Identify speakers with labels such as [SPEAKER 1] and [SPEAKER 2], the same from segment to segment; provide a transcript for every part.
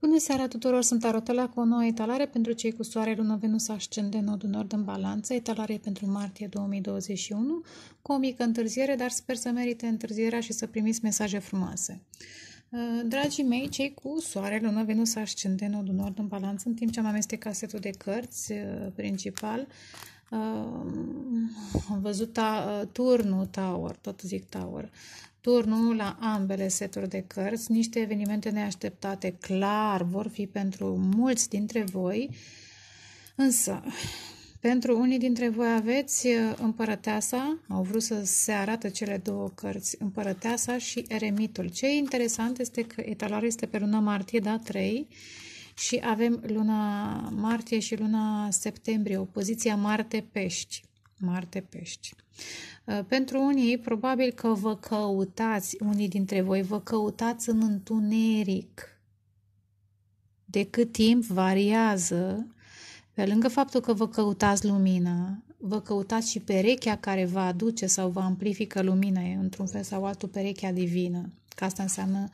[SPEAKER 1] Bună seara tuturor, sunt Arotela cu o nouă etalare pentru cei cu soare, lună, venus, ascende, nodul nord în balanță, etalare pentru martie 2021, cu o mică întârziere, dar sper să merite întârzierea și să primiți mesaje frumoase. Uh, dragii mei, cei cu soare, lună, venus, ascende, nodul nord în balanță, în timp ce am amestecat setul de cărți uh, principal, uh, am văzut ta, turnul Tower, tot zic Tower, Turnul la ambele seturi de cărți, niște evenimente neașteptate, clar, vor fi pentru mulți dintre voi, însă pentru unii dintre voi aveți uh, Împărăteasa, au vrut să se arată cele două cărți, Împărăteasa și Eremitul. Ce e interesant este că etalarea este pe luna martie, da, 3, și avem luna martie și luna septembrie, opoziția Marte-Pești. Marte Pești. Uh, pentru unii, probabil că vă căutați, unii dintre voi vă căutați în întuneric. De cât timp variază, pe lângă faptul că vă căutați lumina, vă căutați și perechea care vă aduce sau vă amplifică lumina, într-un fel sau altul, perechea divină. Că asta înseamnă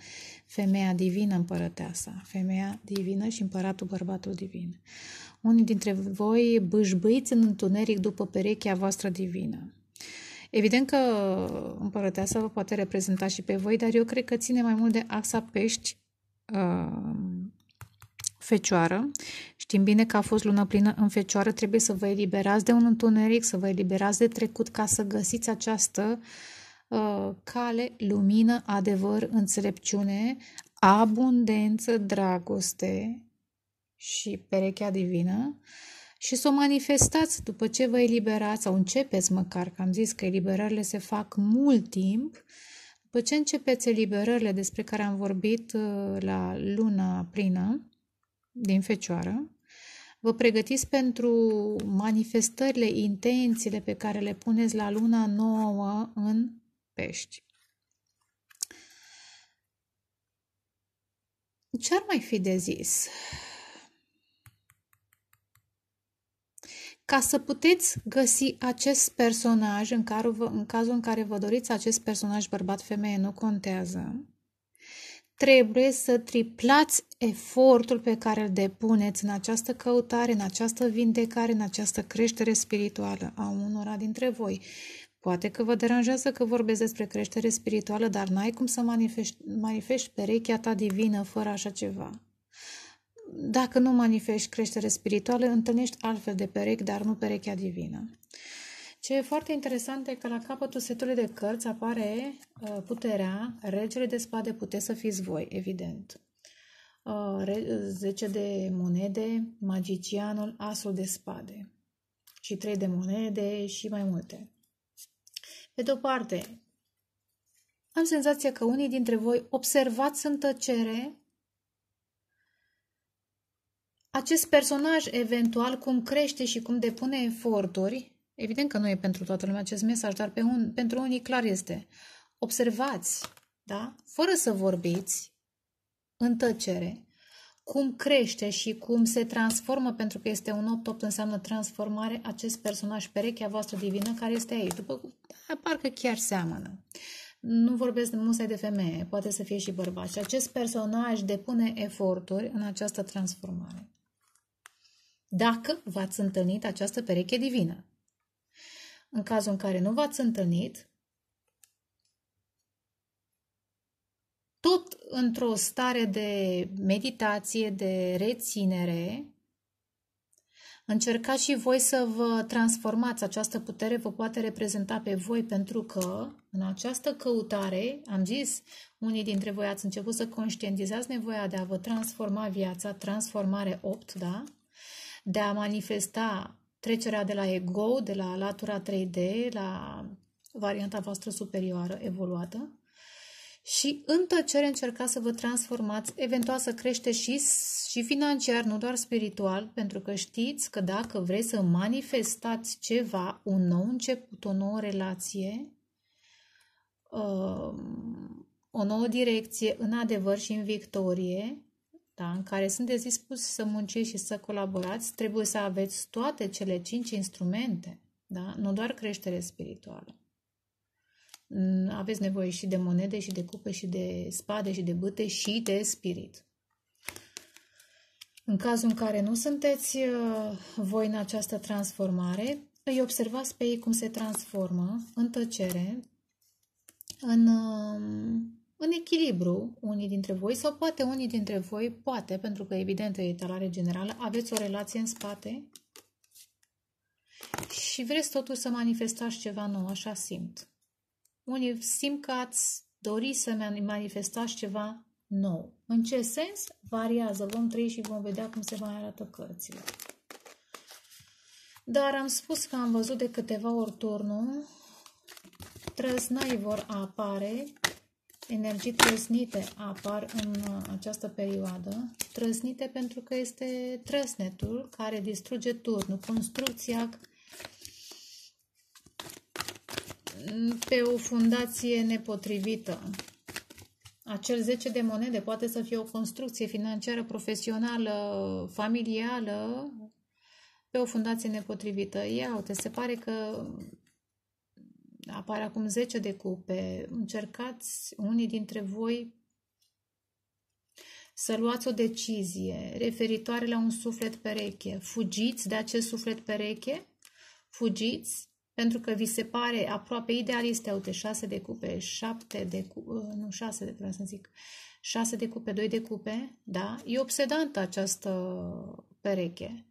[SPEAKER 1] femeia divină împărăteasa, femeia divină și împăratul bărbatul divin. Uh, unii dintre voi bâșbâiți în întuneric după perechea voastră divină. Evident că împărăteasa vă poate reprezenta și pe voi, dar eu cred că ține mai mult de axa pești uh, fecioară. Știm bine că a fost lună plină în fecioară, trebuie să vă eliberați de un întuneric, să vă eliberați de trecut ca să găsiți această uh, cale, lumină, adevăr, înțelepciune, abundență, dragoste, și perechea divină și să o manifestați după ce vă eliberați sau începeți măcar, că am zis că eliberările se fac mult timp, după ce începeți eliberările despre care am vorbit uh, la luna plină din Fecioară, vă pregătiți pentru manifestările, intențiile pe care le puneți la luna nouă în pești. Ce ar mai fi de zis? Ca să puteți găsi acest personaj, în, care vă, în cazul în care vă doriți acest personaj bărbat-femeie, nu contează, trebuie să triplați efortul pe care îl depuneți în această căutare, în această vindecare, în această creștere spirituală a unora dintre voi. Poate că vă deranjează că vorbesc despre creștere spirituală, dar n-ai cum să manifesti, manifesti perechea ta divină fără așa ceva. Dacă nu manifesti creștere spirituală, întâlnești altfel de perechi, dar nu perechea divină. Ce e foarte interesant e că la capătul setului de cărți apare uh, puterea, regele de spade, puteți să fiți voi, evident. Uh, 10 de monede, magicianul, asul de spade și 3 de monede și mai multe. Pe de o parte, am senzația că unii dintre voi observați în tăcere acest personaj, eventual, cum crește și cum depune eforturi, evident că nu e pentru toată lumea acest mesaj, dar pe un, pentru unii clar este. Observați, da? fără să vorbiți, în tăcere, cum crește și cum se transformă, pentru că este un 8-8, înseamnă transformare, acest personaj, perechea voastră divină care este aici. După, da, parcă chiar seamănă. Nu vorbesc musai de femeie, poate să fie și bărbat. Și acest personaj depune eforturi în această transformare dacă v-ați întâlnit această pereche divină. În cazul în care nu v-ați întâlnit, tot într-o stare de meditație, de reținere, Încercați și voi să vă transformați. Această putere vă poate reprezenta pe voi pentru că în această căutare, am zis, unii dintre voi ați început să conștientizați nevoia de a vă transforma viața, transformare 8, da? de a manifesta trecerea de la ego, de la latura 3D, la varianta voastră superioară evoluată și în tăcere încercați să vă transformați, eventual să crește și, și financiar, nu doar spiritual, pentru că știți că dacă vreți să manifestați ceva, un nou început, o nouă relație, um, o nouă direcție în adevăr și în victorie, da, în care sunteți dispuși să munciți și să colaborați, trebuie să aveți toate cele cinci instrumente, da? nu doar creștere spirituală. Mm, aveți nevoie și de monede, și de cupe, și de spade, și de bâte, și de spirit. În cazul în care nu sunteți uh, voi în această transformare, îi observați pe ei cum se transformă în tăcere, în um, în echilibru unii dintre voi sau poate unii dintre voi, poate, pentru că evident e etalare generală, aveți o relație în spate și vreți totuși să manifestați ceva nou, așa simt. Unii simt că ați dori să manifestați ceva nou. În ce sens? Variază. Vom trăi și vom vedea cum se mai arată cărțile. Dar am spus că am văzut de câteva ori turnul. Trăznăi vor apare Energii trăznite apar în uh, această perioadă. Trăznite pentru că este trăsnetul care distruge turnul, construcția pe o fundație nepotrivită. Acel 10 de monede poate să fie o construcție financiară, profesională, familială, pe o fundație nepotrivită. Ia uite, se pare că apare acum 10 de cupe, încercați unii dintre voi să luați o decizie referitoare la un suflet pereche. Fugiți de acest suflet pereche, fugiți, pentru că vi se pare aproape ideal este, uite, 6 de cupe, 7 de cupe, ă, nu 6 de, vreau să zic, 6 de cupe, 2 de cupe, da? E obsedantă această pereche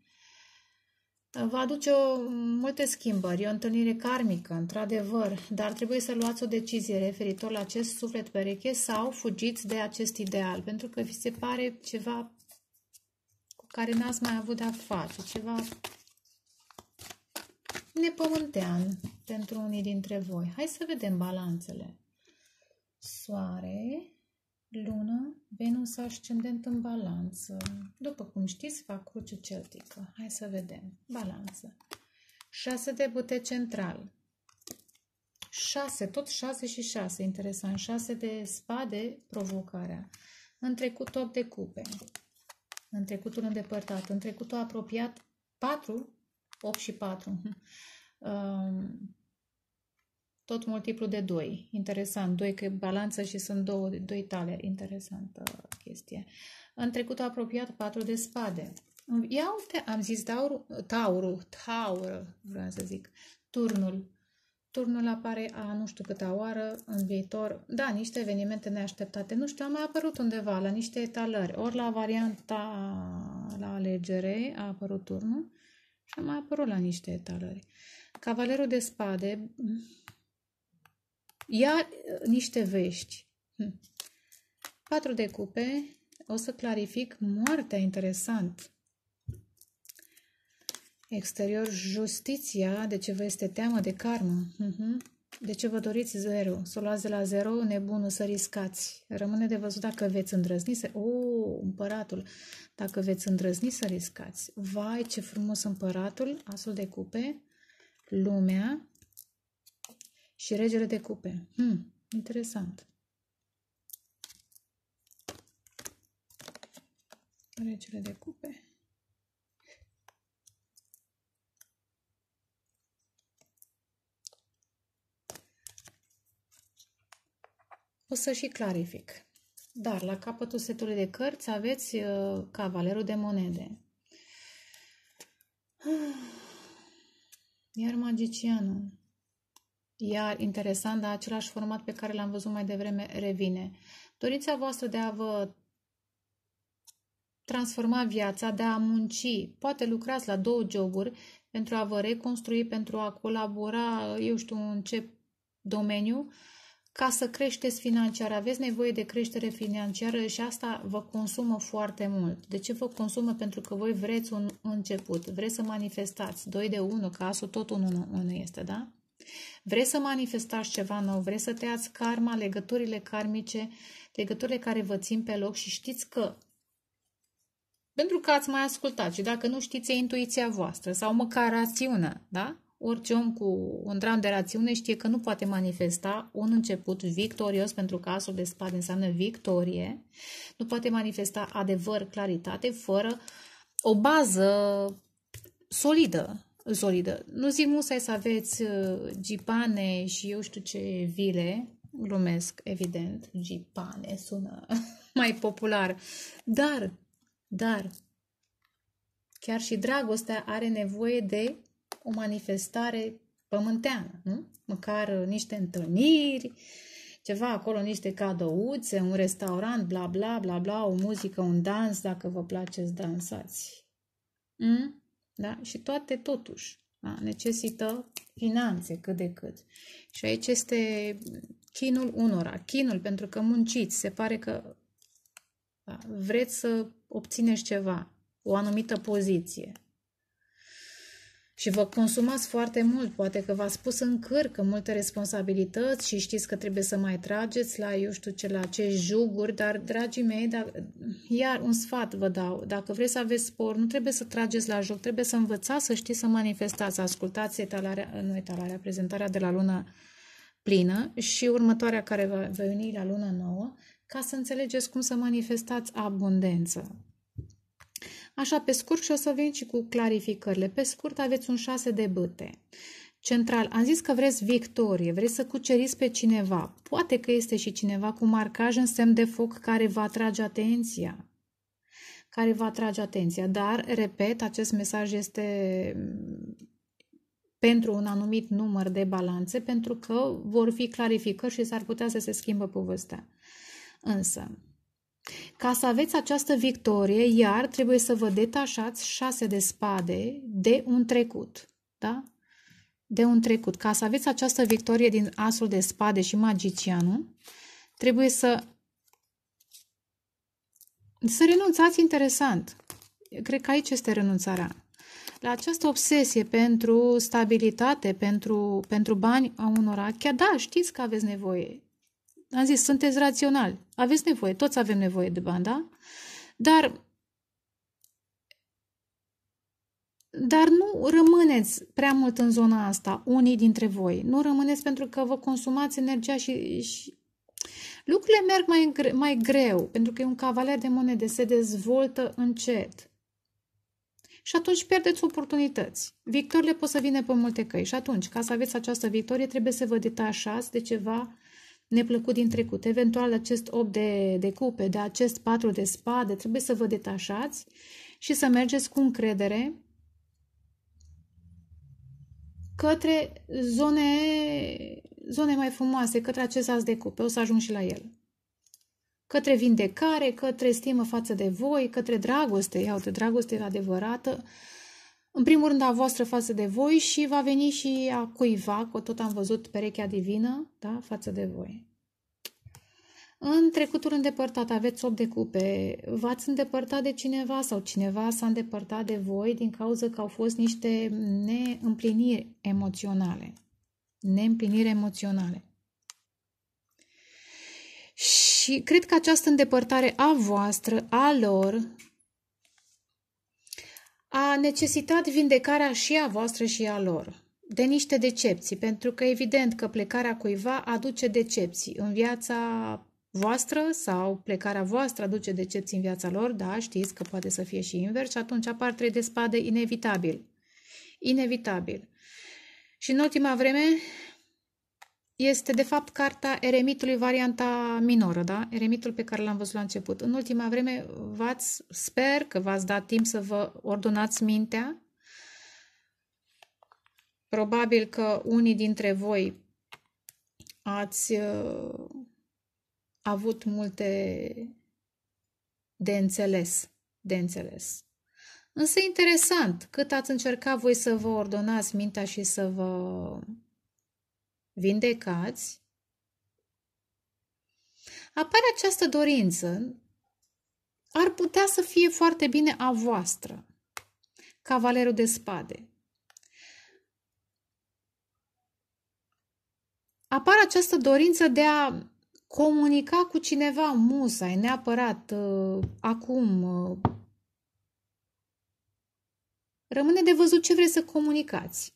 [SPEAKER 1] va aduce o, multe schimbări, o întâlnire karmică, într-adevăr, dar trebuie să luați o decizie referitor la acest suflet pereche sau fugiți de acest ideal, pentru că vi se pare ceva cu care n-ați mai avut de-a face, ceva nepământean pentru unii dintre voi. Hai să vedem balanțele. Soare, Lună, Venus ascendent în balanță. După cum știți, fac cruce celtică. Hai să vedem. Balanță. 6 de bute central. 6, tot 6 și 6, interesant. 6 de spade, provocarea. În trecut 8 de cupe. În trecutul îndepărtat. În trecutul apropiat 4, 8 și 4. tot multiplu de 2. Interesant, 2 că balanță și sunt două, tale. Interesantă chestie. În trecut apropiat, 4 de spade. Ia uite, am zis taur, taurul, taur, vreau să zic, turnul. Turnul apare a nu știu câta oară în viitor. Da, niște evenimente neașteptate. Nu știu, am mai apărut undeva, la niște etalări. Ori la varianta la alegere a apărut turnul și a mai apărut la niște etalări. Cavalerul de spade, Ia uh, niște vești. Hm. Patru de cupe. O să clarific moartea, interesant. Exterior, justiția, de ce vă este teamă de karmă. Hm, hm. De ce vă doriți zero? Să o luați de la zero, nebunul, să riscați. Rămâne de văzut dacă veți îndrăzni să... O, oh, împăratul! Dacă veți îndrăzni să riscați. Vai, ce frumos împăratul, asul de cupe, lumea, și regele de cupe. Hmm, interesant. Regele de cupe. O să și clarific. Dar la capătul setului de cărți aveți uh, cavalerul de monede. Iar magicianul. Iar interesant, dar același format pe care l-am văzut mai devreme revine. Dorința voastră de a vă transforma viața, de a munci, poate lucrați la două joburi pentru a vă reconstrui, pentru a colabora, eu știu, în ce domeniu, ca să creșteți financiar. Aveți nevoie de creștere financiară și asta vă consumă foarte mult. De ce vă consumă? Pentru că voi vreți un început, vreți să manifestați. doi de unu că asul tot unul nu este, da? Vreți să manifestați ceva nou, vreți să tăiați karma, legăturile karmice, legăturile care vă țin pe loc și știți că pentru că ați mai ascultat și dacă nu știți, e intuiția voastră sau măcar rațiunea, da? Orice om cu un dram de rațiune știe că nu poate manifesta un început victorios, pentru că asul de spade înseamnă victorie, nu poate manifesta adevăr, claritate, fără o bază solidă, solidă. Nu zic musai să aveți uh, gipane și eu știu ce vile, glumesc, evident, gipane sună mai popular, dar, dar, chiar și dragostea are nevoie de o manifestare pământeană, nu? Măcar uh, niște întâlniri, ceva acolo, niște cadouțe, un restaurant, bla bla bla bla, o muzică, un dans, dacă vă place să dansați. Mm? Da? Și toate totuși da? necesită finanțe cât de cât. Și aici este chinul unora. Chinul pentru că munciți, se pare că da, vreți să obțineți ceva, o anumită poziție, și vă consumați foarte mult, poate că v-ați pus în cârcă multe responsabilități și știți că trebuie să mai trageți la, eu știu ce, la ce juguri, dar, dragii mei, dacă, iar un sfat vă dau, dacă vreți să aveți spor, nu trebuie să trageți la joc, trebuie să învățați să știți să manifestați. Ascultați etalarea, nu etalarea, prezentarea de la luna plină și următoarea care va veni la luna nouă, ca să înțelegeți cum să manifestați abundență. Așa pe scurt și o să vin și cu clarificările. Pe scurt aveți un șase de bâte. Central, am zis că vreți victorie, vreți să cuceriți pe cineva. Poate că este și cineva cu marcaj în semn de foc care vă atrage atenția. Care vă atrage atenția. Dar, repet, acest mesaj este pentru un anumit număr de balanțe, pentru că vor fi clarificări și s-ar putea să se schimbă povestea. Însă, ca să aveți această victorie, iar trebuie să vă detașați șase de spade de un trecut. Da? De un trecut. Ca să aveți această victorie din asul de spade și magicianul, trebuie să să renunțați interesant. Cred că aici este renunțarea. La această obsesie pentru stabilitate, pentru, pentru bani a unora, chiar da, știți că aveți nevoie. Am zis, sunteți raționali, aveți nevoie, toți avem nevoie de bani, da? Dar, dar nu rămâneți prea mult în zona asta, unii dintre voi. Nu rămâneți pentru că vă consumați energia și, și lucrurile merg mai, gre mai greu, pentru că e un cavaler de monede, se dezvoltă încet. Și atunci pierdeți oportunități. Victorile pot să vină pe multe căi și atunci, ca să aveți această victorie, trebuie să vă detașați de ceva neplăcut din trecut. Eventual acest 8 de, de cupe, de acest 4 de spade, trebuie să vă detașați și să mergeți cu încredere către zone, zone mai frumoase, către acest as de cupe. O să ajung și la el. Către vindecare, către stimă față de voi, către dragoste, iau de dragoste adevărată, în primul rând a voastră față de voi și va veni și a cuiva, că tot am văzut perechea divină, da, față de voi. În trecutul îndepărtat aveți 8 de cupe, v-ați îndepărtat de cineva sau cineva s-a îndepărtat de voi din cauza că au fost niște neîmpliniri emoționale. Neîmpliniri emoționale. Și cred că această îndepărtare a voastră, a lor, a necesitat vindecarea și a voastră și a lor, de niște decepții, pentru că evident că plecarea cuiva aduce decepții în viața voastră sau plecarea voastră aduce decepții în viața lor, da, știți că poate să fie și invers și atunci apar trei de spade inevitabil. Inevitabil. Și în ultima vreme este de fapt carta Eremitului, varianta minoră, da? Eremitul pe care l-am văzut la început. În ultima vreme v-ați, sper că v-ați dat timp să vă ordonați mintea. Probabil că unii dintre voi ați uh, avut multe de înțeles, de înțeles. Însă interesant, cât ați încercat voi să vă ordonați mintea și să vă vindecați, apare această dorință, ar putea să fie foarte bine a voastră, cavalerul de spade. Apare această dorință de a comunica cu cineva musai, neapărat uh, acum. Uh, rămâne de văzut ce vreți să comunicați.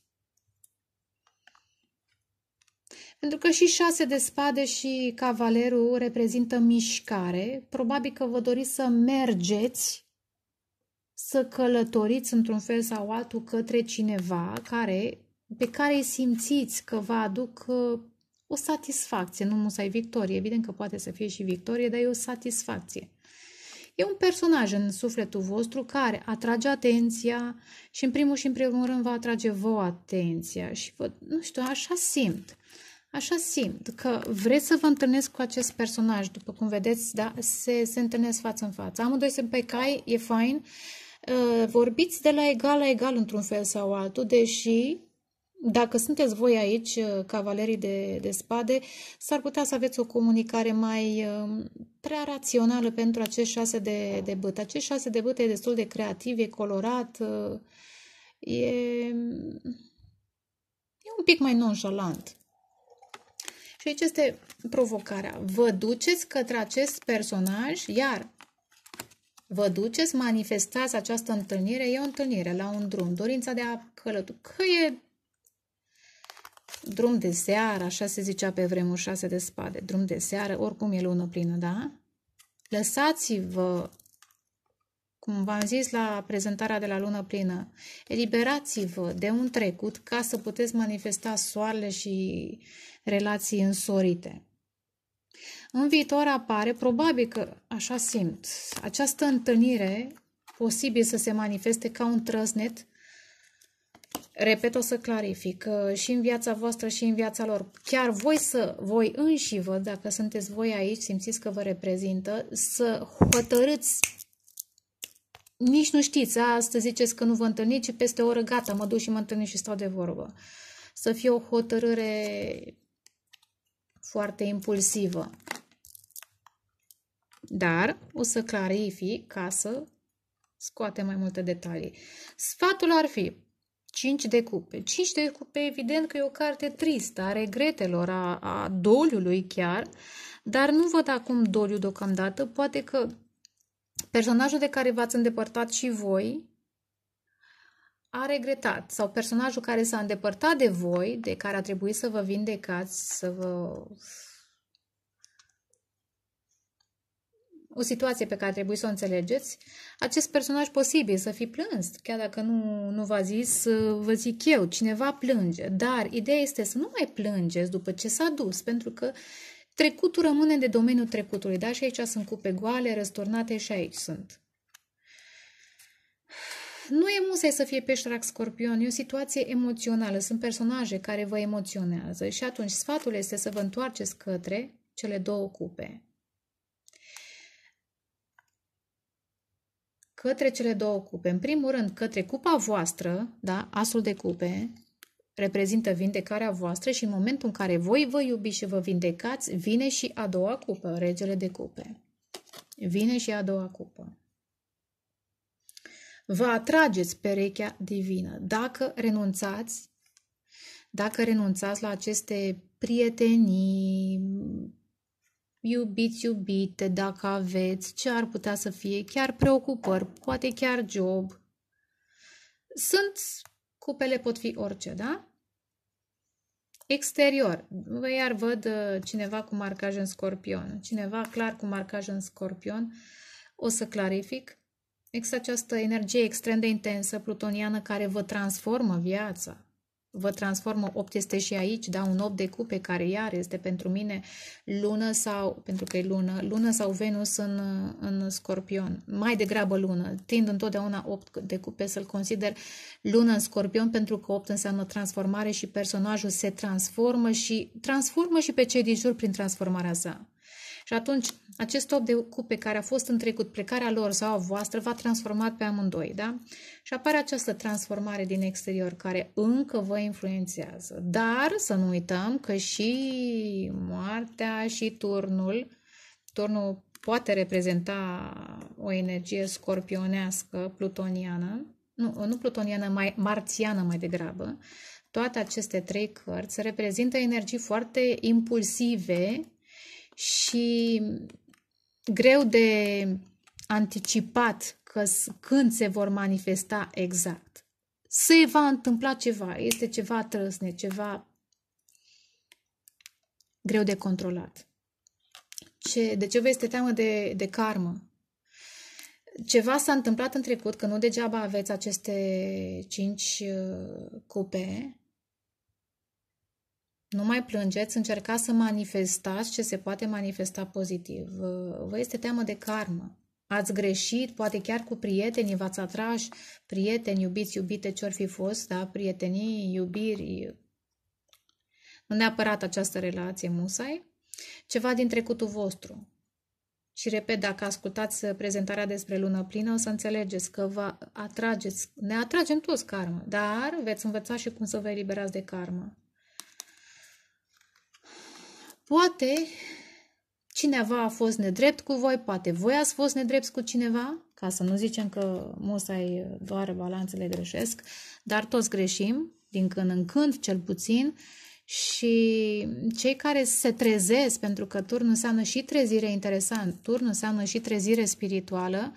[SPEAKER 1] Pentru că și șase de spade și cavalerul reprezintă mișcare, probabil că vă doriți să mergeți, să călătoriți într-un fel sau altul către cineva care, pe care îi simțiți că vă aduc uh, o satisfacție, nu musai victorie, evident că poate să fie și victorie, dar e o satisfacție. E un personaj în sufletul vostru care atrage atenția și în primul și în primul rând va atrage vouă atenția și vă, nu știu, așa simt. Așa simt că vreți să vă întâlnesc cu acest personaj, după cum vedeți, da? se, se întâlnesc față în față. Amândoi sunt pe cai, e fain. Uh, vorbiți de la egal la egal într-un fel sau altul, deși dacă sunteți voi aici, uh, cavalerii de, de spade, s-ar putea să aveți o comunicare mai um, prea rațională pentru acești șase de, de bâte. Acești șase de bâte e destul de creativ, e colorat, uh, e, e un pic mai nonșalant. Și aici este provocarea. Vă duceți către acest personaj, iar vă duceți, manifestați această întâlnire, e o întâlnire la un drum, dorința de a călători, că e drum de seară, așa se zicea pe vremuri șase de spade, drum de seară, oricum e lună plină, da? Lăsați-vă, cum v-am zis la prezentarea de la lună plină, eliberați-vă de un trecut ca să puteți manifesta soarele și uh, relații însorite. În viitor apare, probabil că așa simt, această întâlnire posibil să se manifeste ca un trăsnet repet, o să clarific, uh, și în viața voastră și în viața lor. Chiar voi să, voi înși vă, dacă sunteți voi aici, simțiți că vă reprezintă, să hotărâți nici nu știți, astăzi ziceți că nu vă întâlniți și peste o oră gata, mă duc și mă întâlnesc și stau de vorbă. Să fie o hotărâre foarte impulsivă. Dar o să clarific ca să scoate mai multe detalii. Sfatul ar fi 5 de cupe. 5 de cupe, evident că e o carte tristă, a regretelor, a, a doliului chiar, dar nu văd acum doliu deocamdată. Poate că personajul de care v-ați îndepărtat și voi a regretat sau personajul care s-a îndepărtat de voi, de care a trebuit să vă vindecați, să vă... o situație pe care trebuie să o înțelegeți, acest personaj posibil să fi plâns, chiar dacă nu, nu v-a zis, vă zic eu, cineva plânge, dar ideea este să nu mai plângeți după ce s-a dus, pentru că trecutul rămâne de domeniul trecutului, da? Și aici sunt cupe goale, răsturnate și aici sunt. Nu e musai să fie pești scorpion, e o situație emoțională, sunt personaje care vă emoționează și atunci sfatul este să vă întoarceți către cele două cupe. Către cele două cupe. În primul rând, către cupa voastră, da, asul de cupe, reprezintă vindecarea voastră și în momentul în care voi vă iubiți și vă vindecați, vine și a doua cupă, regele de cupe. Vine și a doua cupă vă atrageți perechea divină. Dacă renunțați, dacă renunțați la aceste prietenii, iubiți, iubite, dacă aveți, ce ar putea să fie, chiar preocupări, poate chiar job. Sunt, cupele pot fi orice, da? Exterior. Vă iar văd uh, cineva cu marcaj în scorpion. Cineva clar cu marcaj în scorpion. O să clarific. Există această energie extrem de intensă, plutoniană, care vă transformă viața. Vă transformă, 8 este și aici, da, un 8 de cupe care iar este pentru mine lună sau, pentru că e lună, lună sau Venus în, în scorpion. Mai degrabă lună, tind întotdeauna 8 de cupe să-l consider lună în scorpion pentru că 8 înseamnă transformare și personajul se transformă și transformă și pe cei din jur prin transformarea sa. Și atunci, acest top de cupe care a fost în trecut plecarea lor sau a voastră va transformat pe amândoi, da? Și apare această transformare din exterior care încă vă influențează. Dar să nu uităm că și moartea și turnul, turnul poate reprezenta o energie scorpionească, plutoniană, nu, nu plutoniană, mai, marțiană mai degrabă, toate aceste trei cărți reprezintă energii foarte impulsive și greu de anticipat că când se vor manifesta exact. Se va întâmpla ceva, este ceva trăsne, ceva greu de controlat. Ce, de ce vă este teamă de, de karmă? Ceva s-a întâmplat în trecut, că nu degeaba aveți aceste cinci uh, cupe, nu mai plângeți, încercați să manifestați ce se poate manifesta pozitiv. Vă este teamă de karmă. Ați greșit, poate chiar cu prietenii v-ați atras prieteni, iubiți, iubite, ce ori fi fost, da? prietenii, iubiri, nu neapărat această relație musai, ceva din trecutul vostru. Și repet, dacă ascultați prezentarea despre lună plină, o să înțelegeți că vă atrageți, ne atragem toți karmă, dar veți învăța și cum să vă eliberați de karmă. Poate cineva a fost nedrept cu voi, poate voi ați fost nedrept cu cineva, ca să nu zicem că musai doar balanțele greșesc, dar toți greșim, din când în când cel puțin, și cei care se trezesc, pentru că turn înseamnă și trezire interesant, turn înseamnă și trezire spirituală,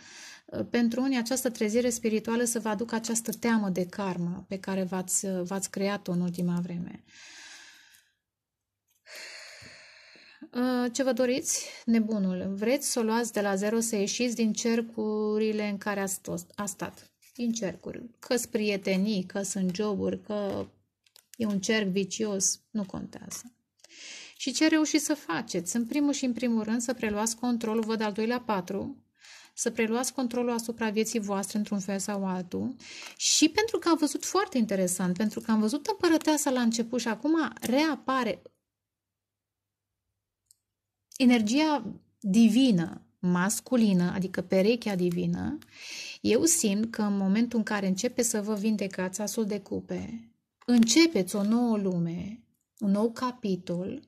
[SPEAKER 1] pentru unii această trezire spirituală să vă aducă această teamă de karma pe care v-ați, creat-o în ultima vreme. Uh, ce vă doriți, nebunul? Vreți să o luați de la zero, să ieșiți din cercurile în care ați, tost, a stat. Din cercuri. că sunt prietenii, că sunt joburi, că e un cerc vicios, nu contează. Și ce reușiți să faceți? În primul și în primul rând să preluați controlul, văd al doilea patru, să preluați controlul asupra vieții voastre într-un fel sau altul și pentru că am văzut foarte interesant, pentru că am văzut împărăteasa la început și acum reapare energia divină, masculină, adică perechea divină, eu simt că în momentul în care începe să vă vindecați asul de cupe, începeți o nouă lume, un nou capitol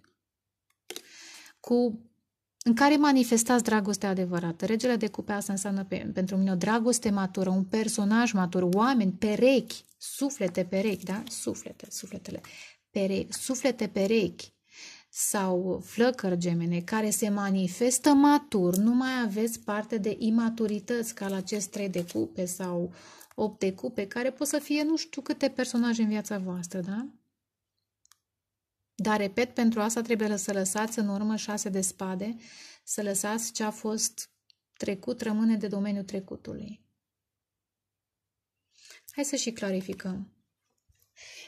[SPEAKER 1] cu în care manifestați dragostea adevărată. Regele de cupe asta înseamnă pe, pentru mine o dragoste matură, un personaj matur, oameni, perechi, suflete perechi, da? Suflete, sufletele, pere, suflete perechi, sau flăcări gemene care se manifestă matur, nu mai aveți parte de imaturități ca la acest 3 de cupe sau 8 de cupe, care pot să fie nu știu câte personaje în viața voastră, da? Dar, repet, pentru asta trebuie să lăsați în urmă 6 de spade, să lăsați ce a fost trecut, rămâne de domeniul trecutului. Hai să și clarificăm.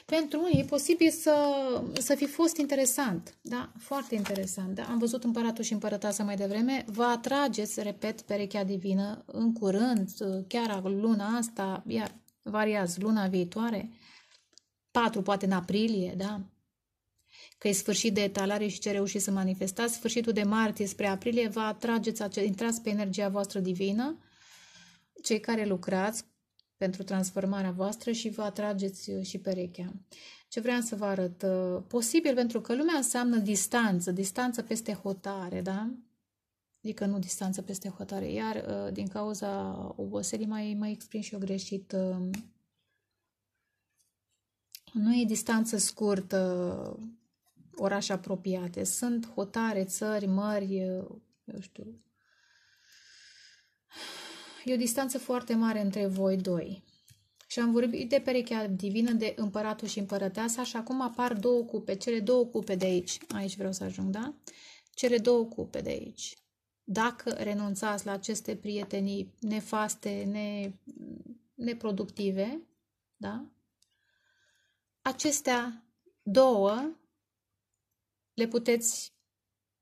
[SPEAKER 1] Pentru unii e posibil să, să fi fost interesant, da? Foarte interesant, da? Am văzut împăratul și împărătasa mai devreme. Vă atrageți, repet, perechea divină în curând, chiar luna asta, iar variați luna viitoare, patru poate în aprilie, da? Că e sfârșit de etalare și ce reușiți să manifestați, sfârșitul de martie spre aprilie vă atrageți, intrați pe energia voastră divină, cei care lucrați pentru transformarea voastră și vă atrageți uh, și perechea. Ce vreau să vă arăt? Uh, posibil pentru că lumea înseamnă distanță, distanță peste hotare, da? Adică nu distanță peste hotare. Iar uh, din cauza oboselii mai, mai exprim și eu greșit. Um, nu e distanță scurtă, orașe apropiate. Sunt hotare, țări, mări, eu știu, e o distanță foarte mare între voi doi. Și am vorbit de perechea divină, de împăratul și împărăteasa și acum apar două cupe, cele două cupe de aici. Aici vreau să ajung, da? Cele două cupe de aici. Dacă renunțați la aceste prietenii nefaste, ne, neproductive, da? Acestea două le puteți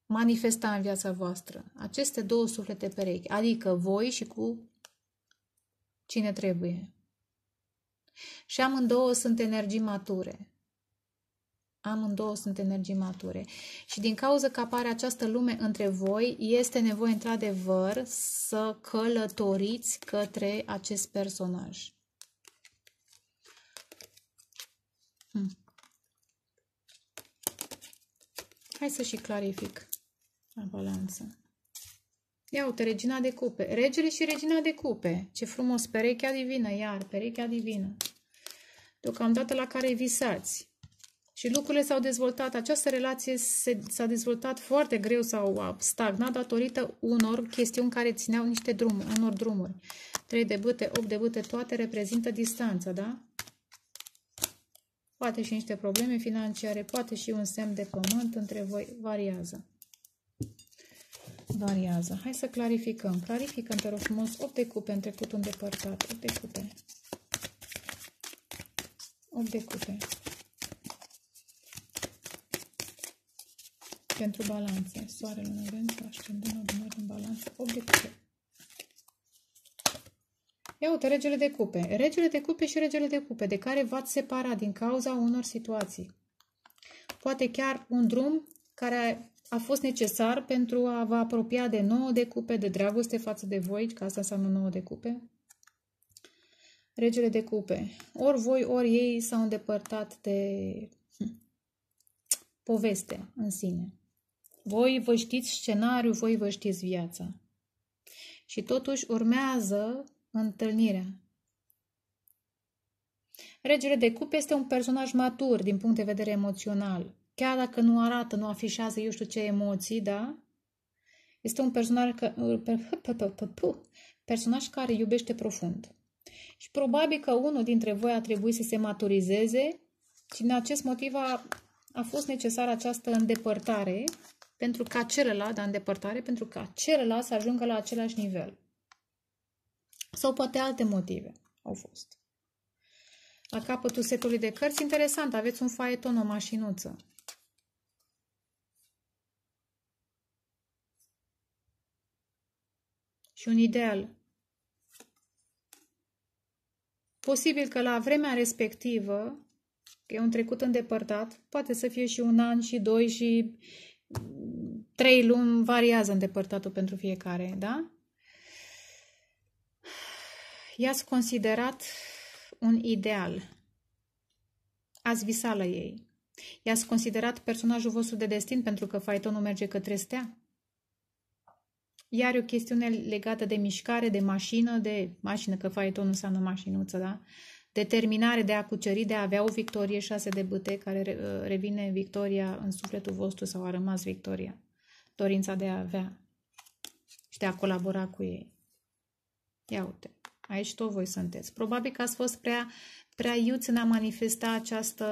[SPEAKER 1] manifesta în viața voastră aceste două suflete perechi, adică voi și cu cine trebuie. Și amândouă sunt energii mature. Amândouă sunt energii mature. Și din cauza că apare această lume între voi, este nevoie într-adevăr să călătoriți către acest personaj. Hmm. Hai să și clarific la balanță. Ia uite, regina de cupe. Regele și regina de cupe. Ce frumos, perechea divină, iar, perechea divină. Deocamdată la care visați. Și lucrurile s-au dezvoltat, această relație s-a dezvoltat foarte greu sau a stagnat datorită unor chestiuni care țineau niște drumuri, unor drumuri. 3 de bâte, 8 de bâte, toate reprezintă distanța, da? Poate și niște probleme financiare, poate și un semn de pământ între voi variază variază. Hai să clarificăm. Clarificăm, te rog frumos, 8 de cupe în trecut îndepărtat. 8 de cupe. 8 de cupe. Pentru balanțe. Soare, lună, vență, ascendent, lunar în balanță. 8 de cupe. Ia uite, regele de cupe. Regele de cupe și regele de cupe, de care v-ați separat din cauza unor situații. Poate chiar un drum care a fost necesar pentru a vă apropia de nouă de cupe, de dragoste față de voi, că asta înseamnă nouă de cupe. Regele de cupe. Ori voi, ori ei s-au îndepărtat de hm, povestea în sine. Voi vă știți scenariu, voi vă știți viața. Și totuși urmează întâlnirea. Regele de cupe este un personaj matur din punct de vedere emoțional, chiar dacă nu arată, nu afișează eu știu ce emoții, da? Este un personaj, că, personaj care iubește profund. Și probabil că unul dintre voi a trebuit să se maturizeze și din acest motiv a, a fost necesară această îndepărtare pentru ca celălalt, dar îndepărtare, pentru ca celălalt să ajungă la același nivel. Sau poate alte motive au fost. La capătul setului de cărți, interesant, aveți un faieton, o mașinuță. și un ideal. Posibil că la vremea respectivă, că e un trecut îndepărtat, poate să fie și un an și doi și trei luni, variază îndepărtatul pentru fiecare, da? I-ați considerat un ideal. Ați visat la ei. I-ați considerat personajul vostru de destin pentru că faitonul merge către stea? Iar o chestiune legată de mișcare, de mașină, de mașină, că nu înseamnă mașinuță, da? Determinare de a cuceri, de a avea o victorie, șase de băte, care uh, revine victoria în sufletul vostru sau a rămas victoria. Dorința de a avea și de a colabora cu ei. Ia uite, aici tot voi sunteți. Probabil că ați fost prea, prea iuți în a manifesta această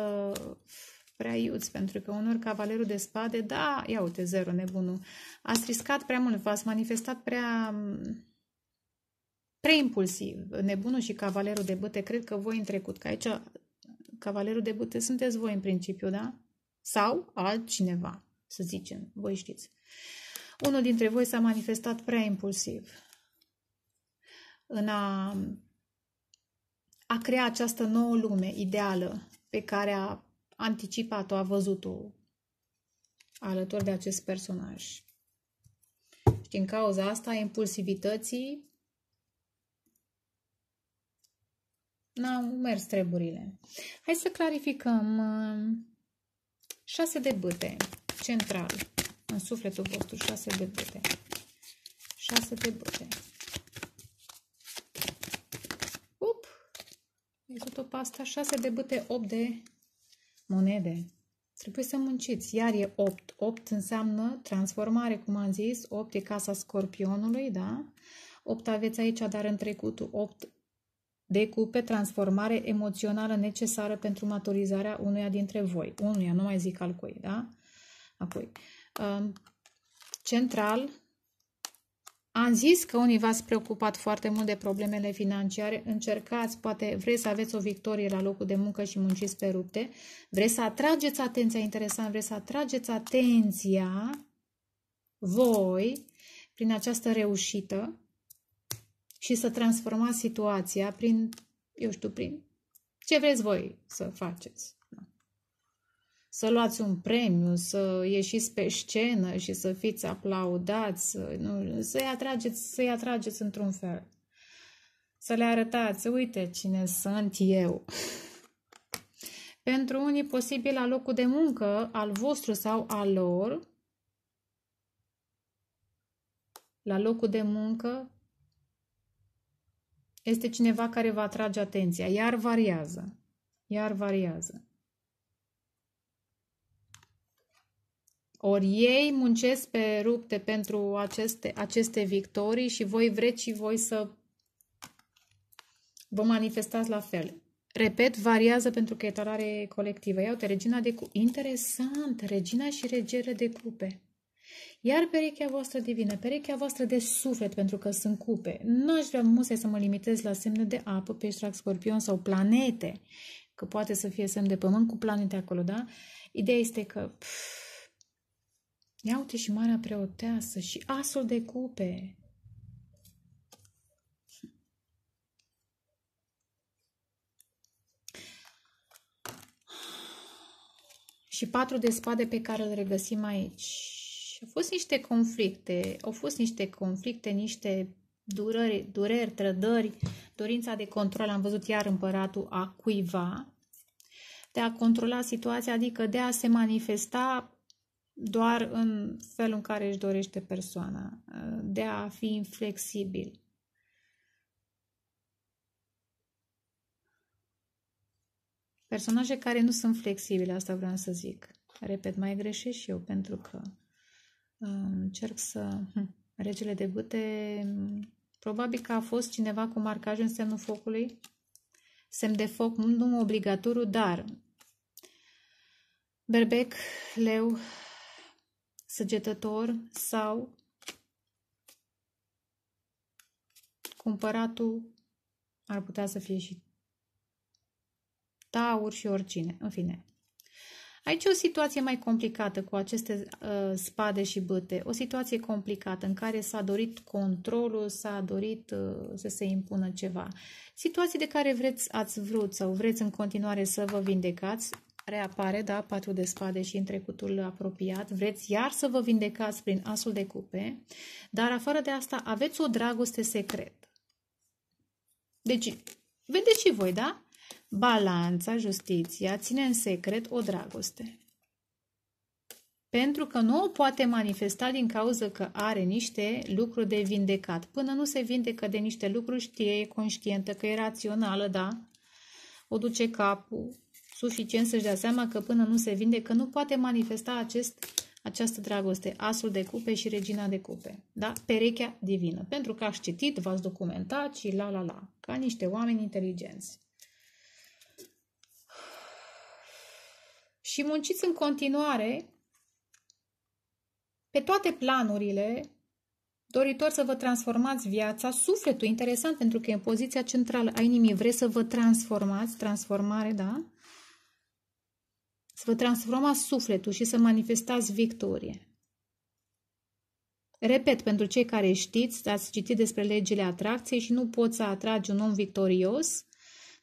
[SPEAKER 1] prea iuți, pentru că unor cavalerul de spade, da, ia uite, zero, nebunul, ați riscat prea mult, v-ați manifestat prea mm, prea impulsiv. Nebunul și cavalerul de bâte, cred că voi în trecut, că aici cavalerul de bâte sunteți voi în principiu, da? Sau altcineva, să zicem, voi știți. Unul dintre voi s-a manifestat prea impulsiv în a, a crea această nouă lume ideală pe care a anticipat-o, a văzut-o alături de acest personaj. Și din cauza asta, impulsivității n-au mers treburile. Hai să clarificăm uh, șase de bâte, central, în sufletul vostru, șase de bâte. Șase de bâte. Up! Deci o pe asta, șase de bâte, 8 de monede. Trebuie să munciți. Iar e 8. 8 înseamnă transformare, cum am zis. 8 e casa scorpionului, da? 8 aveți aici, dar în trecutul 8 de cupe, transformare emoțională necesară pentru maturizarea unuia dintre voi. Unuia, nu mai zic al cui, da? Apoi, central, am zis că unii v-ați preocupat foarte mult de problemele financiare, încercați, poate vreți să aveți o victorie la locul de muncă și munciți pe rupte, vreți să atrageți atenția, interesant, vreți să atrageți atenția voi prin această reușită și să transformați situația prin, eu știu, prin ce vreți voi să faceți să luați un premiu, să ieșiți pe scenă și să fiți aplaudați, să-i atrageți, să atrageți într-un fel. Să le arătați, uite cine sunt eu. Pentru unii, posibil la locul de muncă al vostru sau al lor, la locul de muncă, este cineva care va atrage atenția, iar variază. Iar variază. Ori ei muncesc pe rupte pentru aceste, aceste victorii și voi vreți și voi să vă manifestați la fel. Repet, variază pentru că e talare colectivă. Ia uite, regina de cupe. Interesant, regina și regere de cupe. Iar perechea voastră divină, perechea voastră de suflet, pentru că sunt cupe. N-aș vrea muse să mă limitez la semne de apă, pești, scorpion sau planete, că poate să fie semn de pământ cu planete acolo, da? Ideea este că... Pf, Ia uite și marea preoteasă și asul de cupe. Și patru de spade pe care îl regăsim aici. Au fost niște conflicte, au fost niște conflicte, niște durări, dureri, trădări, dorința de control, am văzut iar împăratul a cuiva, de a controla situația, adică de a se manifesta doar în felul în care își dorește persoana, uh, de a fi inflexibil. Personaje care nu sunt flexibile, asta vreau să zic. Repet, mai greșesc și eu, pentru că um, încerc să... Hm, regele de bâte, probabil că a fost cineva cu marcaj în semnul focului, semn de foc, nu obligatoriu, dar berbec, leu, săgetător sau cumpăratul ar putea să fie și taur și oricine. În fine, Aici e o situație mai complicată cu aceste uh, spade și băte, o situație complicată în care s-a dorit controlul, s-a dorit uh, să se impună ceva. Situații de care vreți, ați vrut sau vreți în continuare să vă vindecați, reapare, da, patru de spade și în trecutul apropiat, vreți iar să vă vindecați prin asul de cupe, dar afară de asta aveți o dragoste secret. Deci, vedeți și voi, da? Balanța, justiția, ține în secret o dragoste. Pentru că nu o poate manifesta din cauza că are niște lucruri de vindecat. Până nu se vindecă de niște lucruri, știe, e conștientă că e rațională, da? O duce capul, suficient să-și dea seama că până nu se vindecă nu poate manifesta acest, această dragoste, asul de cupe și regina de cupe, da? perechea divină, pentru că ați citit, v-ați documentat și la la la, ca niște oameni inteligenți. Și munciți în continuare pe toate planurile, doritor să vă transformați viața, sufletul, interesant pentru că e în poziția centrală a inimii, vreți să vă transformați, transformare, da? să vă transformați sufletul și să manifestați victorie. Repet, pentru cei care știți, ați citit despre legile atracției și nu poți să atragi un om victorios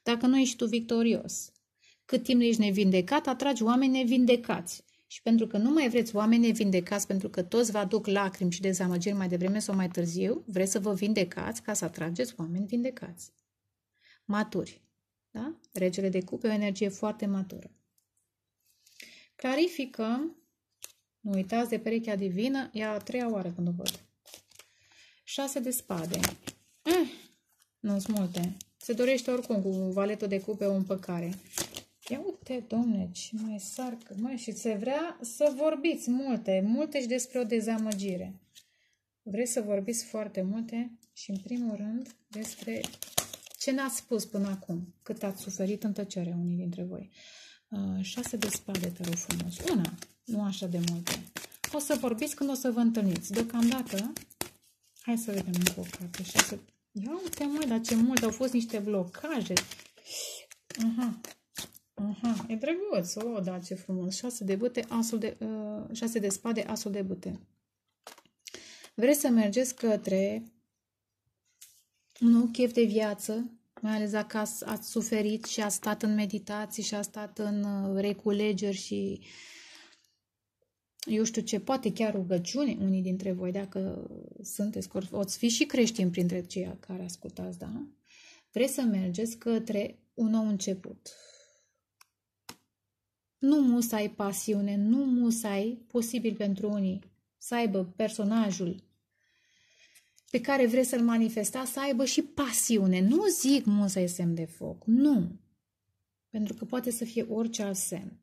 [SPEAKER 1] dacă nu ești tu victorios. Cât timp ești nevindecat, atragi oameni nevindecați. Și pentru că nu mai vreți oameni nevindecați, pentru că toți vă aduc lacrimi și dezamăgiri mai devreme sau mai târziu, vreți să vă vindecați ca să atrageți oameni vindecați. Maturi. Da? Regele de cupe o energie foarte matură. Clarificăm. Nu uitați de perechea divină. E a treia oară când o văd. Șase de spade. Eh, mm, nu sunt multe. Se dorește oricum cu valetul de cupe o împăcare. Ia uite, domne, ce mai sarcă. Mai și se vrea să vorbiți multe, multe și despre o dezamăgire. Vreți să vorbiți foarte multe și în primul rând despre ce n-ați spus până acum, cât ați suferit în tăcere unii dintre voi. Uh, șase de spade, te rog frumos. Una, nu așa de multe. O să vorbiți când o să vă întâlniți. Deocamdată, hai să vedem încă o carte. Șase... Ia uite, măi, dar ce mult au fost niște blocaje. Aha, aha, e drăguț. O, oh, da, ce frumos. Șase de bute, asul de, uh, șase de spade, asul de bute. Vreți să mergeți către un nou chef de viață, mai ales dacă ați, ați suferit și ați stat în meditații și ați stat în uh, reculegeri și eu știu ce, poate chiar rugăciune unii dintre voi, dacă sunteți, oți fi și creștini printre cei care ascultați, da? Vreți să mergeți către un nou început. Nu musai pasiune, nu musai, posibil pentru unii, să aibă personajul pe care vreți să-l manifesta să aibă și pasiune. Nu zic musa e semn de foc, nu. Pentru că poate să fie orice alt semn.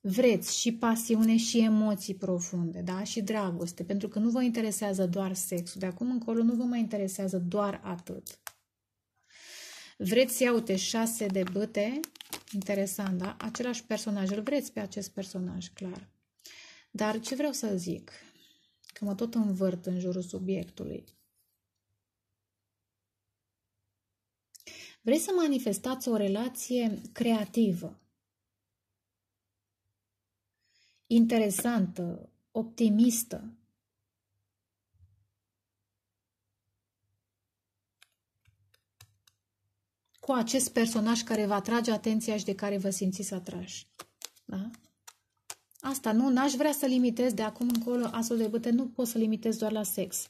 [SPEAKER 1] Vreți și pasiune și emoții profunde, da? Și dragoste, pentru că nu vă interesează doar sexul. De acum încolo nu vă mai interesează doar atât. Vreți, iau-te, șase de băte, interesant, da? Același personaj, îl vreți pe acest personaj, clar. Dar ce vreau să zic? Că mă tot învârt în jurul subiectului. Vrei să manifestați o relație creativă, interesantă, optimistă. Cu acest personaj care vă atrage atenția și de care vă simțiți atrași. Da? Asta nu, n-aș vrea să limitez de acum încolo astfel de bătăi, nu pot să limitez doar la sex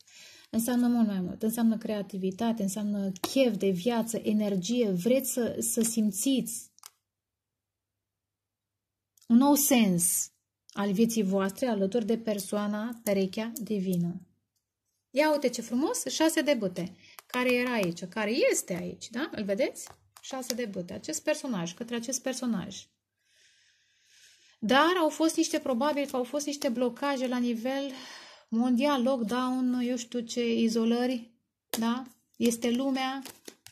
[SPEAKER 1] înseamnă mult mai mult. Înseamnă creativitate, înseamnă chef de viață, energie. Vreți să, să simțiți un nou sens al vieții voastre alături de persoana, perechea divină. Ia uite ce frumos, șase de bute. care era aici, care este aici, da? Îl vedeți? Șase de bute. acest personaj, către acest personaj. Dar au fost niște, probabil că au fost niște blocaje la nivel mondial, lockdown, eu știu ce, izolări, da? Este lumea,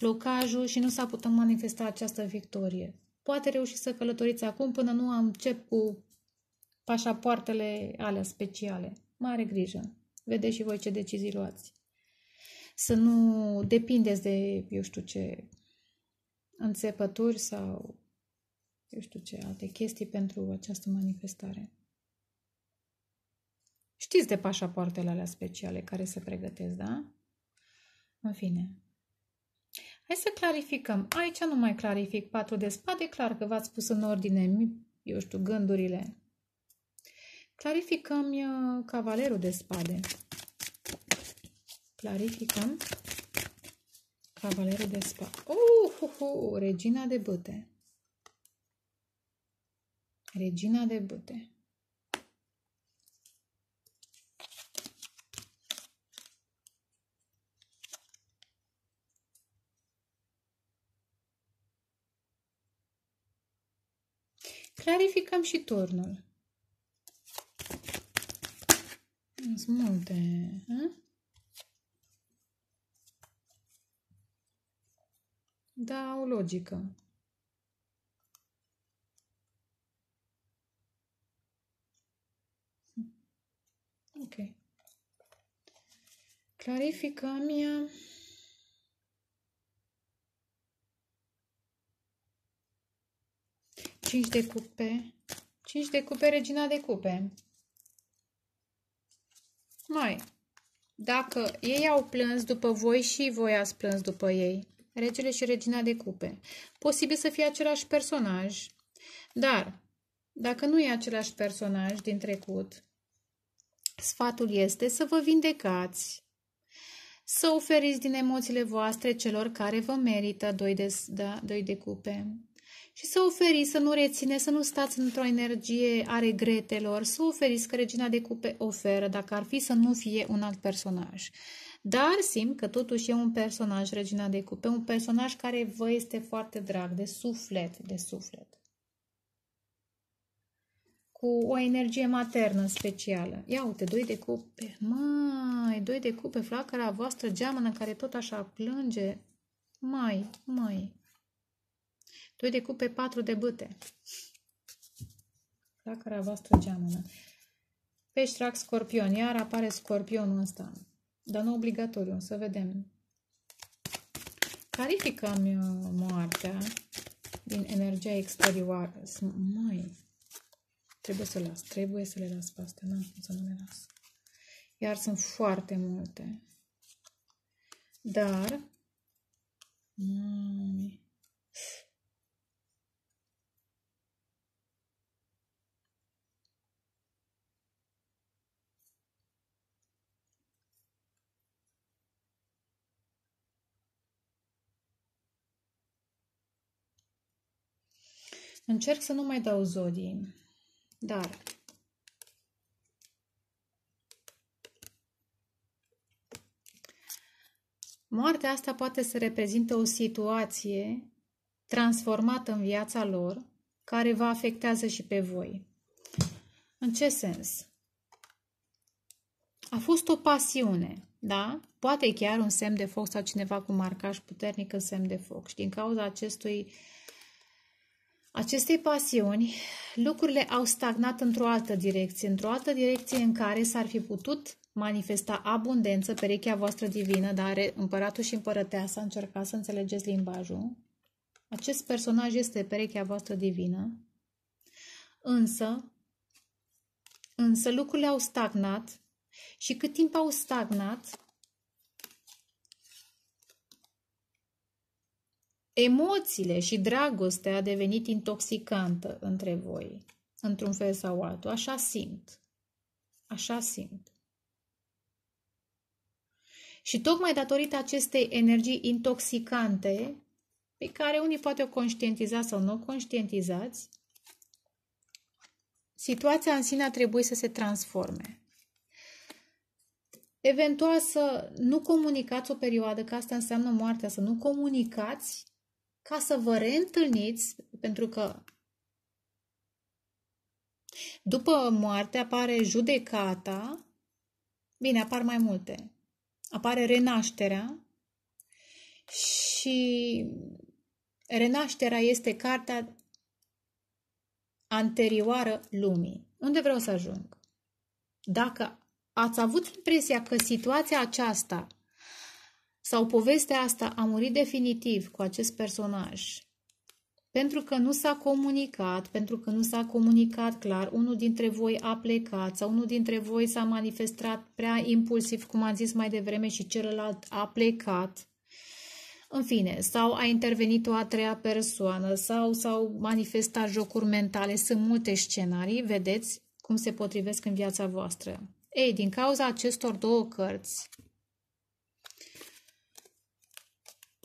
[SPEAKER 1] blocajul și nu s-a putut manifesta această victorie. Poate reuși să călătoriți acum până nu am încep cu pașapoartele alea speciale. Mare grijă. Vedeți și voi ce decizii luați. Să nu depindeți de, eu știu ce, înțepături sau eu știu ce alte chestii pentru această manifestare. Știți de pașapoartele alea speciale care se pregătesc, da? În fine. Hai să clarificăm. Aici nu mai clarific. 4 de spade, clar că v-ați pus în ordine, eu știu, gândurile. Clarificăm uh, cavalerul de spade. Clarificăm cavalerul de spade. Uh, uh, uh, regina de bâte. Regina de bâte. verificăm și turnul. Sunt multe. A? Da, o logică. Ok. Clarificăm ea. 5 de cupe, 5 de cupe, regina de cupe. Mai, dacă ei au plâns după voi și voi ați plâns după ei, regele și regina de cupe, posibil să fie același personaj, dar dacă nu e același personaj din trecut, sfatul este să vă vindecați, să oferiți din emoțiile voastre celor care vă merită doi de, da, doi de cupe, și să oferiți, să nu rețineți, să nu stați într-o energie a regretelor, să oferiți că Regina de Cupe oferă, dacă ar fi să nu fie un alt personaj. Dar simt că totuși e un personaj, Regina de Cupe, un personaj care vă este foarte drag, de suflet, de suflet. Cu o energie maternă specială. Ia uite, doi de cupe. Mai, doi de cupe, flacăra voastră geamănă care tot așa plânge. Mai, mai, Doi de cupe, patru de bâte. Flacăra voastră geamănă. Pești, rac, scorpion. Iar apare scorpionul ăsta. Dar nu obligatoriu, să vedem. Clarificăm uh, moartea din energia exterioară. Mai trebuie să le las, trebuie să le las pe astea, n-am cum să nu le las. Iar sunt foarte multe. Dar, mami, Încerc să nu mai dau zodii, dar moartea asta poate să reprezinte o situație transformată în viața lor, care vă afectează și pe voi. În ce sens? A fost o pasiune, da? Poate chiar un semn de foc sau cineva cu marcaj puternic în semn de foc. Și din cauza acestui uh, acestei pasiuni, lucrurile au stagnat într-o altă direcție, într-o altă direcție în care s-ar fi putut manifesta abundență perechea voastră divină, dar împăratul și împărăteasa încerca să înțelegeți limbajul. Acest personaj este perechea voastră divină, însă, însă lucrurile au stagnat și cât timp au stagnat, Emoțiile și dragostea a devenit intoxicantă între voi, într-un fel sau altul. Așa simt. Așa simt. Și tocmai datorită acestei energii intoxicante, pe care unii poate o conștientiza sau nu o conștientizați, situația în sine a trebuit să se transforme. Eventual să nu comunicați o perioadă, că asta înseamnă moartea, să nu comunicați ca să vă reîntâlniți, pentru că după moarte apare judecata, bine, apar mai multe, apare renașterea și renașterea este cartea anterioară lumii. Unde vreau să ajung? Dacă ați avut impresia că situația aceasta sau povestea asta a murit definitiv cu acest personaj. Pentru că nu s-a comunicat, pentru că nu s-a comunicat clar, unul dintre voi a plecat sau unul dintre voi s-a manifestat prea impulsiv, cum am zis mai devreme, și celălalt a plecat. În fine, sau a intervenit o a treia persoană sau s-au manifestat jocuri mentale. Sunt multe scenarii, vedeți cum se potrivesc în viața voastră. Ei, din cauza acestor două cărți,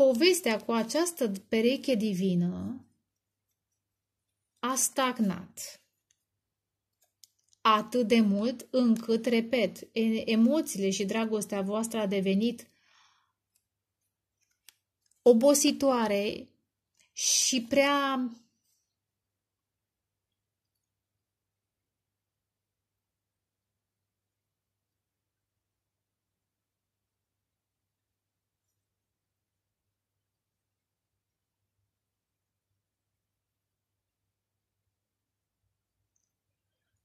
[SPEAKER 1] povestea cu această pereche divină a stagnat atât de mult încât, repet, emoțiile și dragostea voastră a devenit obositoare și prea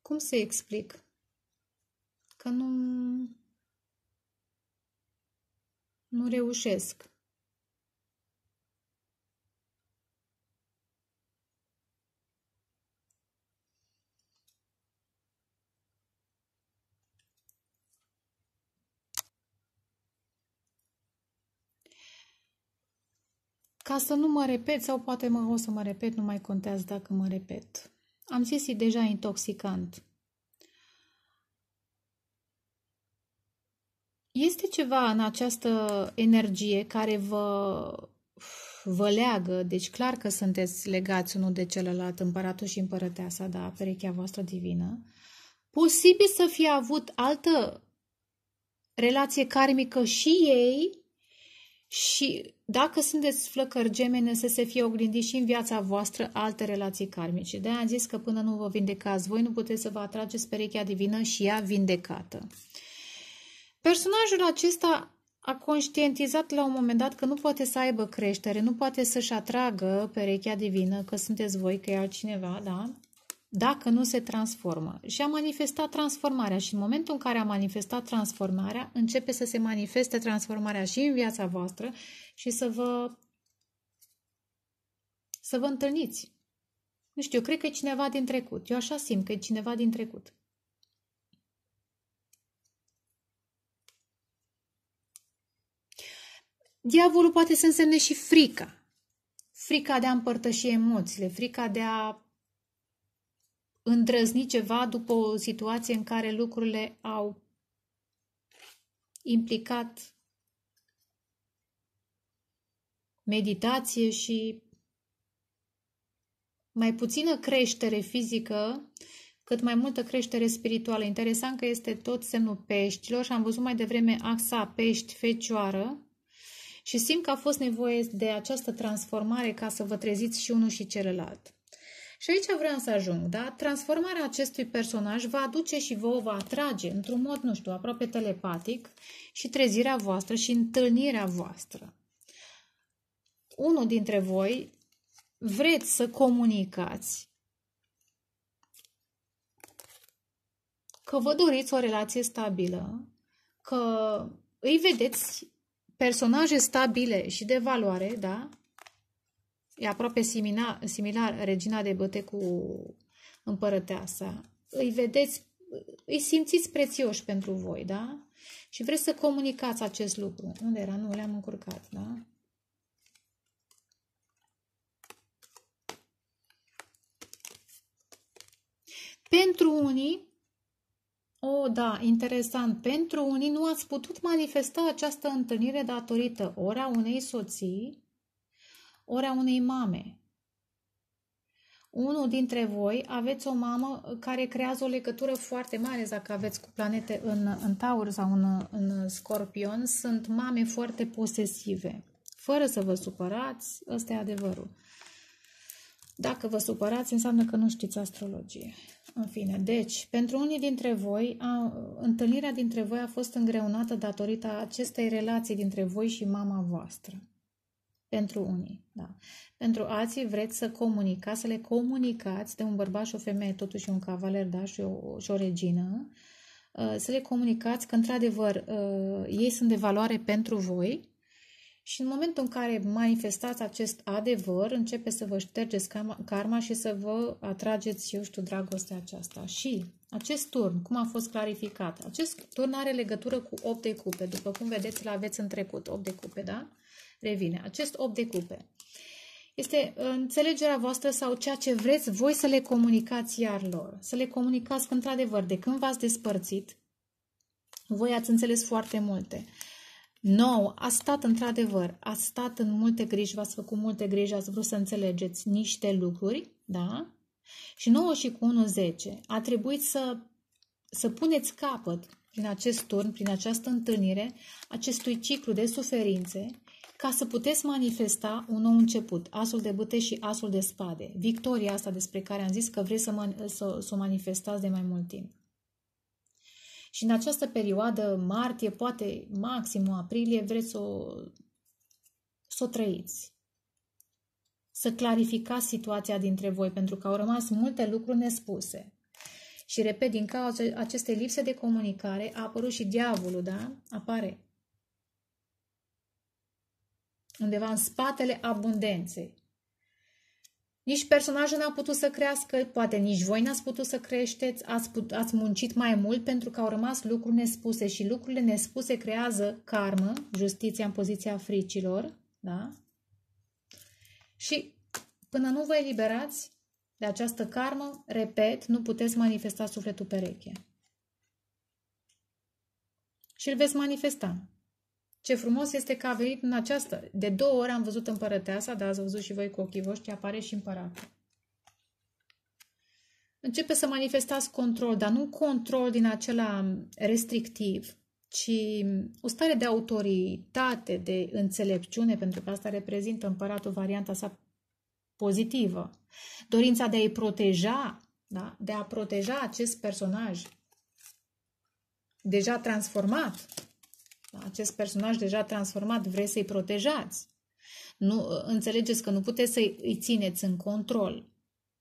[SPEAKER 1] Cum să explic? Că nu... Nu reușesc. ca să nu mă repet sau poate mă, o să mă repet, nu mai contează dacă mă repet. Am zis e deja intoxicant. Este ceva în această energie care vă, vă leagă, deci clar că sunteți legați unul de celălalt, împăratul și împărăteasa, da, perechea voastră divină. Posibil să fie avut altă relație karmică și ei, și dacă sunteți flăcări gemene, să se fie oglindit și în viața voastră alte relații karmice. De-aia am zis că până nu vă vindecați voi, nu puteți să vă atrageți perechea divină și ea vindecată. Personajul acesta a conștientizat la un moment dat că nu poate să aibă creștere, nu poate să-și atragă perechea divină, că sunteți voi, că e altcineva, da? dacă nu se transformă. Și a manifestat transformarea și în momentul în care a manifestat transformarea, începe să se manifeste transformarea și în viața voastră și să vă să vă întâlniți. Nu știu, cred că e cineva din trecut. Eu așa simt că e cineva din trecut. Diavolul poate să însemne și frica. Frica de a împărtăși emoțiile, frica de a îndrăzni ceva după o situație în care lucrurile au implicat meditație și mai puțină creștere fizică, cât mai multă creștere spirituală. Interesant că este tot semnul peștilor și am văzut mai devreme axa pești fecioară și simt că a fost nevoie de această transformare ca să vă treziți și unul și celălalt. Și aici vreau să ajung, da? Transformarea acestui personaj va aduce și vă va atrage într-un mod, nu știu, aproape telepatic și trezirea voastră și întâlnirea voastră. Unul dintre voi vreți să comunicați că vă doriți o relație stabilă, că îi vedeți personaje stabile și de valoare, da? E aproape simina, similar regina de băte cu împărăteasa. Îi vedeți, îi simțiți prețioși pentru voi, da? Și vreți să comunicați acest lucru. Unde era? Nu, le-am încurcat, da? Pentru unii, o, oh, da, interesant, pentru unii nu ați putut manifesta această întâlnire datorită ora unei soții, ori a unei mame. Unul dintre voi aveți o mamă care creează o legătură foarte mare, dacă aveți cu planete în, în taur sau în, în scorpion, sunt mame foarte posesive. Fără să vă supărați, ăsta e adevărul. Dacă vă supărați, înseamnă că nu știți astrologie. În fine, deci, pentru unii dintre voi, a, întâlnirea dintre voi a fost îngreunată datorită acestei relații dintre voi și mama voastră pentru unii. Da. Pentru alții vreți să comunicați, să le comunicați de un bărbat și o femeie, totuși un cavaler da, și, o, și o regină, uh, să le comunicați că, într-adevăr, uh, ei sunt de valoare pentru voi și în momentul în care manifestați acest adevăr, începe să vă ștergeți karma și să vă atrageți, eu știu, dragostea aceasta. Și acest turn, cum a fost clarificat? Acest turn are legătură cu 8 de cupe, după cum vedeți, îl aveți în trecut, 8 de cupe, da? revine. Acest 8 de cupe este uh, înțelegerea voastră sau ceea ce vreți voi să le comunicați iar lor. Să le comunicați că, într-adevăr, de când v-ați despărțit, voi ați înțeles foarte multe. Nou, a stat într-adevăr, a stat în multe griji, v-ați făcut multe griji, ați vrut să înțelegeți niște lucruri, da? Și 9 și cu 1, 10, a trebuit să, să puneți capăt prin acest turn, prin această întâlnire, acestui ciclu de suferințe ca să puteți manifesta un nou început, asul de bâte și asul de spade, victoria asta despre care am zis că vreți să, man- să, să o manifestați de mai mult timp. Și în această perioadă, martie, poate maxim aprilie, vreți să o, să o trăiți. Să clarificați situația dintre voi, pentru că au rămas multe lucruri nespuse. Și repet, din cauza acestei lipse de comunicare a apărut și diavolul, da? Apare undeva în spatele abundenței. Nici personajul n-a putut să crească, poate nici voi n-ați putut să creșteți, ați, put, ați muncit mai mult pentru că au rămas lucruri nespuse și lucrurile nespuse creează karmă, justiția în poziția fricilor, da? Și până nu vă eliberați de această karmă, repet, nu puteți manifesta sufletul pereche. Și îl veți manifesta. Ce frumos este că a venit în această... De două ori am văzut împărăteasa, dar ați văzut și voi cu ochii voștri, apare și împăratul. Începe să manifestați control, dar nu control din acela restrictiv, ci o stare de autoritate, de înțelepciune, pentru că asta reprezintă împăratul varianta sa pozitivă. Dorința de a-i proteja, da? de a proteja acest personaj deja transformat acest personaj deja transformat, vreți să-i protejați. Nu, înțelegeți că nu puteți să îi țineți în control,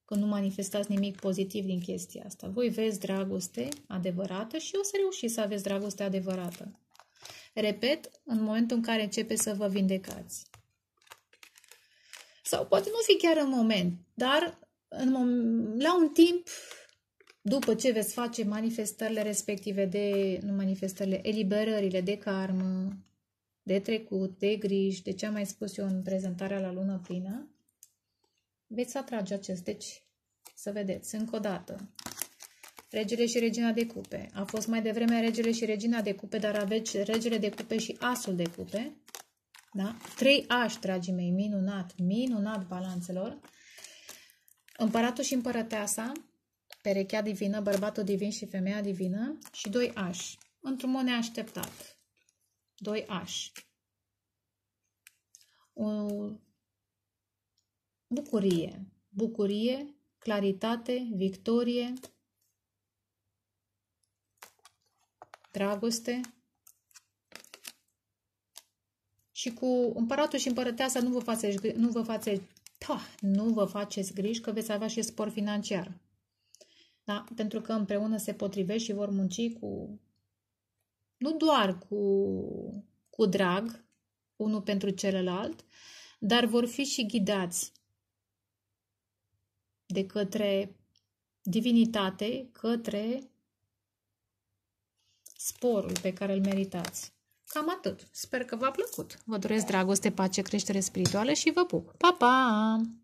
[SPEAKER 1] că nu manifestați nimic pozitiv din chestia asta. Voi veți dragoste adevărată și o să reușiți să aveți dragoste adevărată. Repet, în momentul în care începe să vă vindecați. Sau poate nu fi chiar în moment, dar în mom- la un timp după ce veți face manifestările respective de, nu manifestările, eliberările de karmă, de trecut, de griji, de ce am mai spus eu în prezentarea la lună plină, veți atrage acest. Deci, să vedeți, încă o dată, regele și regina de cupe. A fost mai devreme regele și regina de cupe, dar aveți regele de cupe și asul de cupe. Da? Trei ași, dragii mei, minunat, minunat balanțelor. Împăratul și împărăteasa, perechea divină, bărbatul divin și femeia divină și doi ași, într-un mod neașteptat. Doi ași. O bucurie, bucurie, claritate, victorie, dragoste, și cu împăratul și împărăteasa nu vă faceți, nu vă faceți, ta, nu vă faceți griji că veți avea și spor financiar da? pentru că împreună se potrivește și vor munci cu, nu doar cu, cu drag, unul pentru celălalt, dar vor fi și ghidați de către divinitate, către sporul pe care îl meritați. Cam atât. Sper că v-a plăcut. Vă doresc dragoste, pace, creștere spirituală și vă pup. Pa, pa!